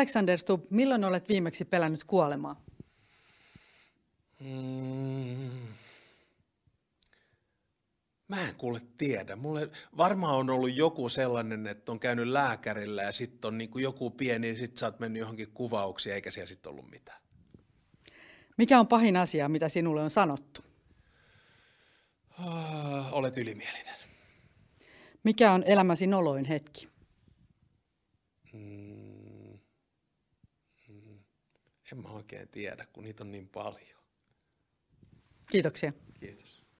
Alexander Stubb, milloin olet viimeksi pelännyt kuolemaa? Mm. Mä en kuule tiedä. Mulle varmaan on ollut joku sellainen, että on käynyt lääkärillä ja sitten on niin kuin joku pieni ja sitten sä oot mennyt johonkin kuvauksiin eikä siellä sitten ollut mitään. Mikä on pahin asia, mitä sinulle on sanottu? Ah, olet ylimielinen. Mikä on elämäsi noloin hetki? en mä oikein tiedä, kun niitä on niin paljon. Kiitoksia.